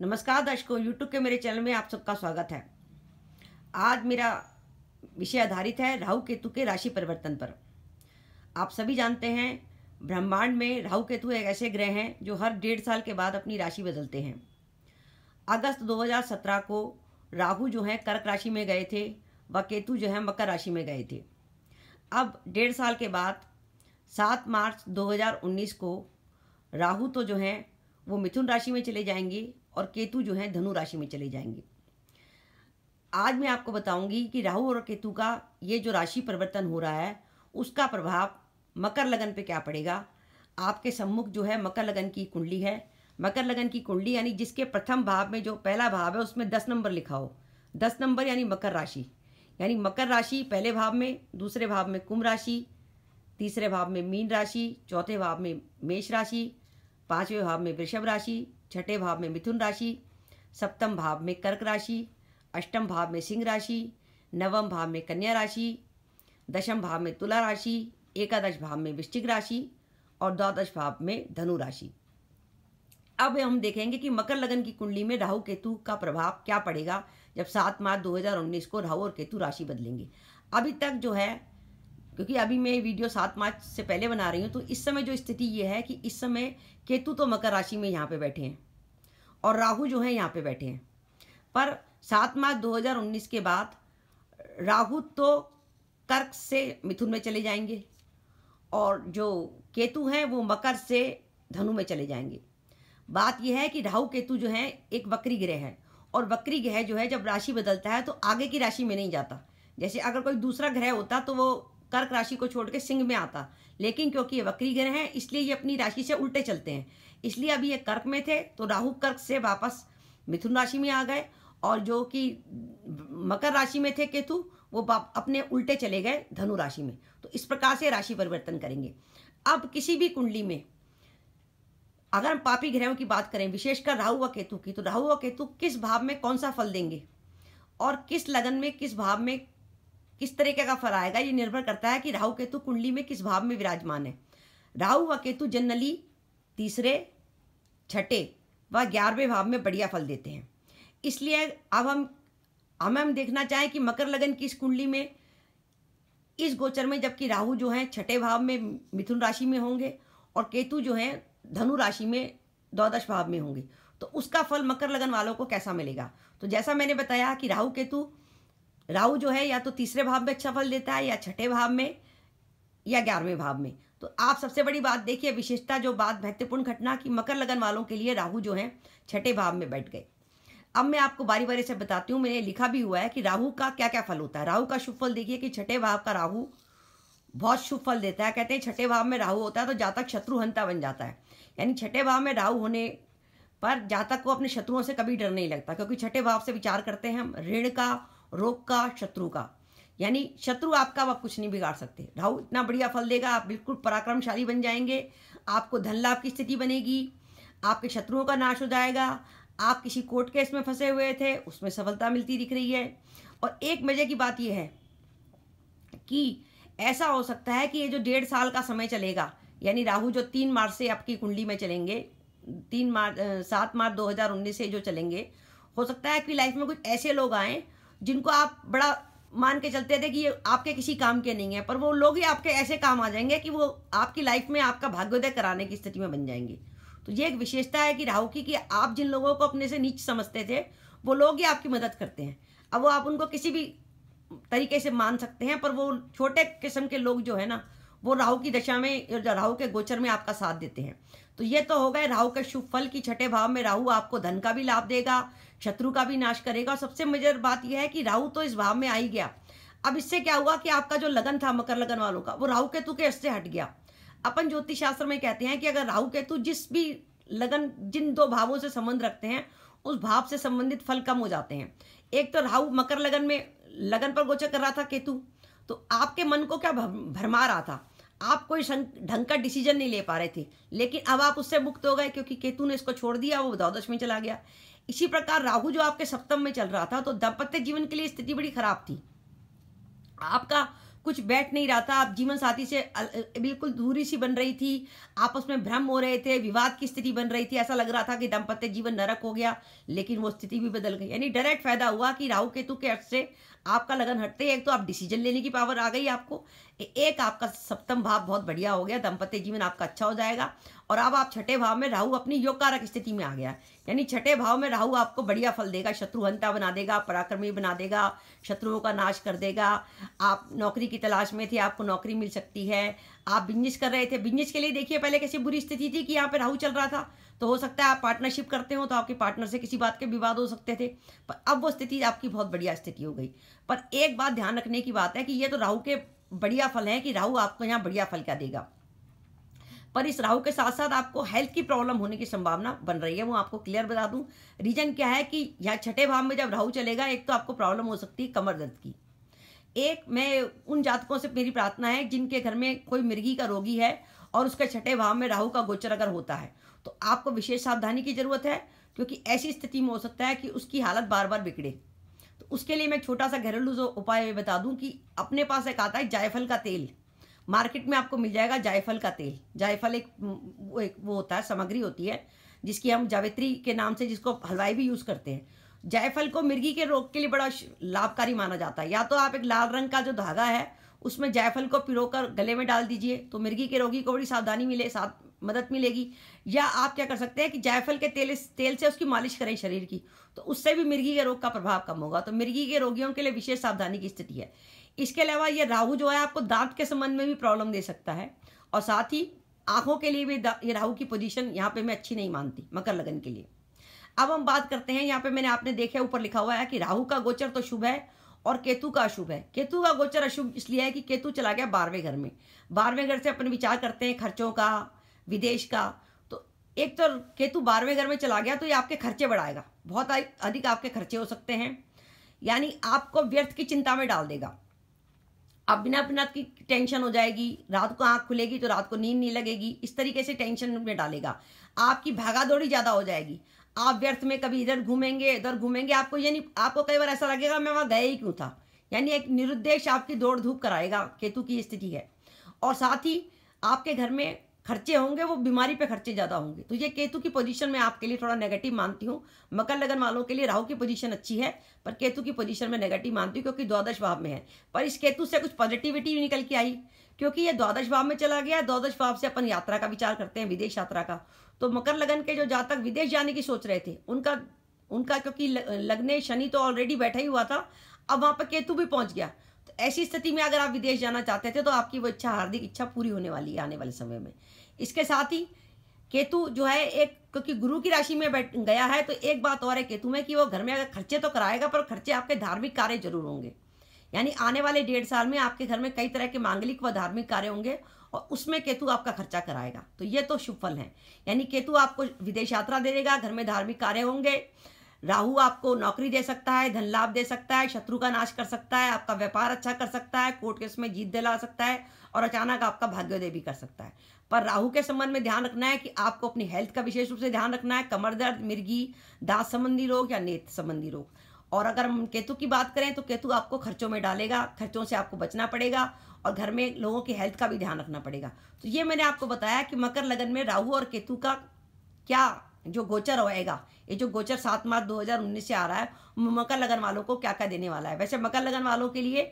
नमस्कार दर्शकों यूट्यूब के मेरे चैनल में आप सबका स्वागत है आज मेरा विषय आधारित है राहु केतु के राशि परिवर्तन पर आप सभी जानते हैं ब्रह्मांड में राहु केतु एक ऐसे ग्रह हैं जो हर डेढ़ साल के बाद अपनी राशि बदलते हैं अगस्त 2017 को राहु जो है कर्क राशि में गए थे व केतु जो है मकर राशि में गए थे अब डेढ़ साल के बाद सात मार्च दो को राहु तो जो हैं वो मिथुन राशि में चले जाएंगे और केतु जो है धनु राशि में चले जाएंगे आज मैं आपको बताऊंगी कि राहु और केतु का ये जो राशि परिवर्तन हो रहा है उसका प्रभाव मकर लगन पे क्या पड़ेगा आपके सम्मुख जो है मकर लगन की कुंडली है मकर लगन की कुंडली यानी जिसके प्रथम भाव में जो पहला भाव है उसमें दस नंबर लिखा हो दस नंबर यानी मकर राशि यानी मकर राशि पहले भाव में दूसरे भाव में कुंभ राशि तीसरे भाव में मीन राशि चौथे भाव में मेष राशि पांचवें भाव में वृषभ राशि छठे भाव में मिथुन राशि सप्तम भाव में कर्क राशि अष्टम भाव में सिंह राशि नवम भाव में कन्या राशि दशम भाव में तुला राशि एकादश भाव में वृश्चिक राशि और द्वादश भाव में धनु राशि अब हम देखेंगे कि मकर लगन की कुंडली में राहु केतु का प्रभाव क्या पड़ेगा जब सात मार्च 2019 को राहु और केतु राशि बदलेंगे अभी तक जो है क्योंकि अभी मैं ये वीडियो सात मार्च से पहले बना रही हूँ तो इस समय जो स्थिति ये है कि इस समय केतु तो मकर राशि में यहाँ पे बैठे हैं और राहु जो है यहाँ पे बैठे हैं पर सात मार्च 2019 के बाद राहु तो कर्क से मिथुन में चले जाएंगे और जो केतु हैं वो मकर से धनु में चले जाएंगे बात यह है कि राहु केतु जो है एक वक्री ग्रह है और वक्री ग्रह जो है जब राशि बदलता है तो आगे की राशि में नहीं जाता जैसे अगर कोई दूसरा ग्रह होता तो वो कर्क राशि को छोड़ के सिंह में आता लेकिन क्योंकि ये वक्री ग्रह हैं इसलिए ये अपनी राशि से उल्टे चलते हैं इसलिए अभी ये कर्क में थे तो राहु कर्क से वापस मिथुन राशि में आ गए और जो कि मकर राशि में थे केतु वो अपने उल्टे चले गए धनु राशि में तो इस प्रकार से राशि परिवर्तन करेंगे अब किसी भी कुंडली में अगर हम पापी ग्रहों की बात करें विशेषकर राहु व केतु की तो राहु व केतु किस भाव में कौन सा फल देंगे और किस लगन में किस भाव में किस तरीके का फल आएगा ये निर्भर करता है कि राहु केतु कुंडली में किस भाव में विराजमान है राहु व केतु जनरली तीसरे छठे व ग्यारहवें भाव में बढ़िया फल देते हैं इसलिए अब हम हमें हम देखना चाहें कि मकर लगन की इस कुंडली में इस गोचर में जबकि राहु जो है छठे भाव में मिथुन राशि में होंगे और केतु जो है धनु राशि में द्वादश भाव में होंगे तो उसका फल मकर लगन वालों को कैसा मिलेगा तो जैसा मैंने बताया कि राहु केतु राहु जो है या तो तीसरे भाव में अच्छा फल देता है या छठे भाव में या ग्यारहवें भाव में तो आप सबसे बड़ी बात देखिए विशेषता जो बात महत्वपूर्ण घटना कि मकर लगन वालों के लिए राहु जो है छठे भाव में बैठ गए अब मैं आपको बारी बारी से बताती हूँ मैंने लिखा भी हुआ है कि राहु का क्या क्या फल होता है राहु का शुभ फल देखिए कि छठे भाव का राहु बहुत शुभ फल देता है कहते हैं छठे भाव में राहु होता है तो जातक शत्रुहंता बन जाता है यानी छठे भाव में राहु होने पर जातक को अपने शत्रुओं से कभी डर नहीं लगता क्योंकि छठे भाव से विचार करते हैं हम ऋण का रोग का शत्रु का यानी शत्रु आपका वह कुछ नहीं बिगाड़ सकते राहु इतना बढ़िया फल देगा आप बिल्कुल पराक्रमशाली बन जाएंगे आपको धन लाभ की स्थिति बनेगी आपके शत्रुओं का नाश हो जाएगा आप किसी कोर्ट केस में फंसे हुए थे उसमें सफलता मिलती दिख रही है और एक मजे की बात यह है कि ऐसा हो सकता है कि ये जो डेढ़ साल का समय चलेगा यानी राहु जो तीन मार्च से आपकी कुंडली में चलेंगे तीन मार्च सात मार्च उन्नीस से जो चलेंगे हो सकता है कि लाइफ में कुछ ऐसे लोग आएँ जिनको आप बड़ा मान के चलते थे कि ये आपके किसी काम के नहीं है पर वो लोग ही आपके ऐसे काम आ जाएंगे कि वो आपकी लाइफ में आपका भाग्योदय कराने की स्थिति में बन जाएंगे तो ये एक विशेषता है कि राहु की कि आप जिन लोगों को अपने से नीच समझते थे वो लोग ही आपकी मदद करते हैं अब वो आप उनको किसी भी तरीके से मान सकते हैं पर वो छोटे किस्म के लोग जो है ना वो राहु की दशा में राहु के गोचर में आपका साथ देते हैं तो ये तो हो गए राहु के शुभ फल की छठे भाव में राहु आपको धन का भी लाभ देगा शत्रु का भी नाश करेगा और सबसे मजर बात यह है कि राहु तो इस भाव में आ ही गया अब इससे क्या हुआ कि आपका जो लगन था मकर लगन वालों का वो राहु केतु के इससे हट गया अपन ज्योतिष शास्त्र में कहते हैं कि अगर राहु केतु जिस भी लगन जिन दो भावों से संबंध रखते हैं उस भाव से संबंधित फल कम हो जाते हैं एक तो राहु मकर लगन में लगन पर गोचर कर रहा था केतु तो आपके मन को क्या भरमा रहा था आप कोई ढंग का डिसीजन नहीं ले पा रहे थे लेकिन अब आप उससे मुक्त हो गए क्योंकि केतु ने इसको छोड़ दिया वो द्वादश में चला गया इसी प्रकार राहु जो आपके सप्तम में चल रहा था तो दाम्पत्य जीवन के लिए स्थिति बड़ी खराब थी आपका कुछ बैठ नहीं रहा था आप जीवन साथी से बिल्कुल दूरी सी बन रही थी आपस में भ्रम हो रहे थे विवाद की स्थिति बन रही थी ऐसा लग रहा था कि दंपत्य जीवन नरक हो गया लेकिन वो स्थिति भी बदल गई यानी डायरेक्ट फायदा हुआ कि राहु केतु के अर्थ से आपका लगन हटते एक तो आप डिसीजन लेने की पावर आ गई आपको एक आपका सप्तम भाव बहुत बढ़िया हो गया दंपत्य जीवन आपका अच्छा हो जाएगा और अब आप छठे भाव में राहु अपनी योग कारक स्थिति में आ गया यानी छठे भाव में राहु आपको बढ़िया फल देगा शत्रुहंता बना देगा पराक्रमी बना देगा शत्रुओं का नाश कर देगा आप नौकरी की तलाश में थे आपको नौकरी मिल सकती है आप बिजनेस कर रहे थे बिजनेस के लिए देखिए पहले कैसी बुरी स्थिति थी कि यहाँ पे राहू चल रहा था तो हो सकता है आप पार्टनरशिप करते हो तो आपके पार्टनर से किसी बात के विवाद हो सकते थे पर अब वो स्थिति आपकी बहुत बढ़िया स्थिति हो गई पर एक बात ध्यान रखने की बात है कि ये तो राहु के बढ़िया फल हैं कि राहु आपको यहाँ बढ़िया फल क्या देगा पर इस राहु के साथ साथ आपको हेल्थ की प्रॉब्लम होने की संभावना बन रही है वो आपको क्लियर बता दूं रीजन क्या है कि यहाँ छठे भाव में जब राहु चलेगा एक तो आपको प्रॉब्लम हो सकती है कमर दर्द की एक मैं उन जातकों से मेरी प्रार्थना है जिनके घर में कोई मिर्गी का रोगी है और उसके छठे भाव में राहू का गोचर अगर होता है तो आपको विशेष सावधानी की जरूरत है क्योंकि ऐसी स्थिति में हो सकता है कि उसकी हालत बार बार बिगड़े तो उसके लिए मैं छोटा सा घरेलू उपाय बता दूं कि अपने पास एक आता है जायफल का तेल मार्केट में आपको मिल जाएगा जायफल का तेल जायफल एक वो एक वो होता है सामग्री होती है जिसकी हम जावित्री के नाम से जिसको हलवाई भी यूज़ करते हैं जायफल को मिर्गी के रोग के लिए बड़ा लाभकारी माना जाता है या तो आप एक लाल रंग का जो धागा है उसमें जायफल को पिरो कर गले में डाल दीजिए तो मिर्गी के रोगी को बड़ी सावधानी मिले साथ मदद मिलेगी या आप क्या कर सकते हैं कि जायफल के तेल तेल से उसकी मालिश करें शरीर की तो उससे भी मिर्गी के रोग का प्रभाव कम होगा तो मिर्गी के रोगियों के लिए विशेष सावधानी की स्थिति है इसके अलावा ये राहु जो है आपको दांत के संबंध में भी प्रॉब्लम दे सकता है और साथ ही आंखों के लिए भी ये राहु की पोजीशन यहाँ पे मैं अच्छी नहीं मानती मकर लगन के लिए अब हम बात करते हैं यहाँ पे मैंने आपने देखा ऊपर लिखा हुआ है कि राहू का गोचर तो शुभ है और केतु का अशुभ है केतु का गोचर अशुभ इसलिए है कि केतु चला गया बारहवें घर में बारहवें घर से अपन विचार करते हैं खर्चों का विदेश का तो एक तो केतु बारहवें घर में चला गया तो ये आपके खर्चे बढ़ाएगा बहुत अधिक आपके खर्चे हो सकते हैं यानी आपको व्यर्थ की चिंता में डाल देगा अब बिना बिना की टेंशन हो जाएगी रात को आँख खुलेगी तो रात को नींद नहीं लगेगी इस तरीके से टेंशन में डालेगा आपकी भागा दौड़ी ज़्यादा हो जाएगी आप व्यर्थ में कभी इधर घूमेंगे इधर घूमेंगे आपको यानी आपको कई बार ऐसा लगेगा मैं वहाँ गया ही क्यों था यानी एक निरुद्देश आपकी दौड़ धूप कराएगा केतु की स्थिति है और साथ ही आपके घर में खर्चे होंगे वो बीमारी पे खर्चे ज़्यादा होंगे तो ये केतु की पोजीशन मैं आपके लिए थोड़ा नेगेटिव मानती हूँ मकर लगन वालों के लिए राहु की पोजीशन अच्छी है पर केतु की पोजीशन में नेगेटिव मानती हूँ क्योंकि द्वादश भाव में है पर इस केतु से कुछ पॉजिटिविटी निकल के आई क्योंकि ये द्वादश भाव में चला गया द्वादश भाव से अपन यात्रा का विचार करते हैं विदेश यात्रा का तो मकर लगन के जो जातक विदेश जाने की सोच रहे थे उनका उनका क्योंकि लगने शनि तो ऑलरेडी बैठा ही हुआ था अब वहां पर केतु भी पहुंच गया ऐसी स्थिति में अगर आप विदेश जाना चाहते थे तो आपकी वो इच्छा हार्दिक इच्छा पूरी होने वाली है आने वाले समय में इसके साथ ही केतु जो है एक क्योंकि गुरु की राशि में बैठ गया है तो एक बात और है केतु में कि वो घर में अगर खर्चे तो कराएगा पर खर्चे आपके धार्मिक कार्य जरूर होंगे यानी आने वाले डेढ़ साल में आपके घर में कई तरह के मांगलिक व धार्मिक कार्य होंगे और उसमें केतु आपका खर्चा कराएगा तो ये तो शुभ फल है यानी केतु आपको विदेश यात्रा दे देगा घर में धार्मिक कार्य होंगे राहु आपको नौकरी दे सकता है धन लाभ दे सकता है शत्रु का नाश कर सकता है आपका व्यापार अच्छा कर सकता है कोर्ट केस में जीत दिला सकता है और अचानक आपका भाग्योदय भी कर सकता है पर राहु के संबंध में ध्यान रखना है कि आपको अपनी हेल्थ का विशेष रूप से ध्यान रखना है कमर दर्द मिर्गी दांत संबंधी रोग या नेत्र संबंधी रोग और अगर हम केतु की बात करें तो केतु आपको खर्चों में डालेगा खर्चों से आपको बचना पड़ेगा और घर में लोगों की हेल्थ का भी ध्यान रखना पड़ेगा तो ये मैंने आपको बताया कि मकर लगन में राहु और केतु का क्या जो गोचर होएगा ये जो गोचर सात मार्च 2019 से आ रहा है मकर लगन वालों को क्या क्या देने वाला है वैसे मकर लगन वालों के लिए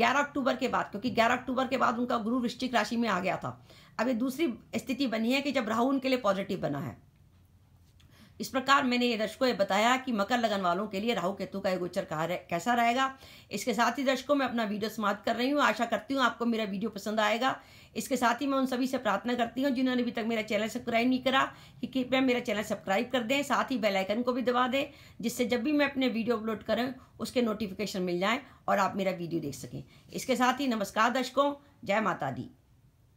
11 अक्टूबर के बाद क्योंकि 11 अक्टूबर के बाद उनका गुरु वृश्चिक राशि में आ गया था अब ये दूसरी स्थिति बनी है कि जब राहु उनके लिए पॉजिटिव बना है इस प्रकार मैंने ये दर्शकों ये बताया कि मकर लगन वालों के लिए राहु केतु का ये गोचर कहा रह, कैसा रहेगा इसके साथ ही दर्शकों मैं अपना वीडियो समाप्त कर रही हूँ आशा करती हूँ आपको मेरा वीडियो पसंद आएगा इसके साथ ही मैं उन सभी से प्रार्थना करती हूँ जिन्होंने अभी तक मेरा चैनल सब्सक्राइब नहीं करा कि कृपया मेरा चैनल सब्सक्राइब कर दें साथ ही बेलाइकन को भी दबा दें जिससे जब भी मैं अपने वीडियो अपलोड करें उसके नोटिफिकेशन मिल जाएँ और आप मेरा वीडियो देख सकें इसके साथ ही नमस्कार दर्शकों जय माता दी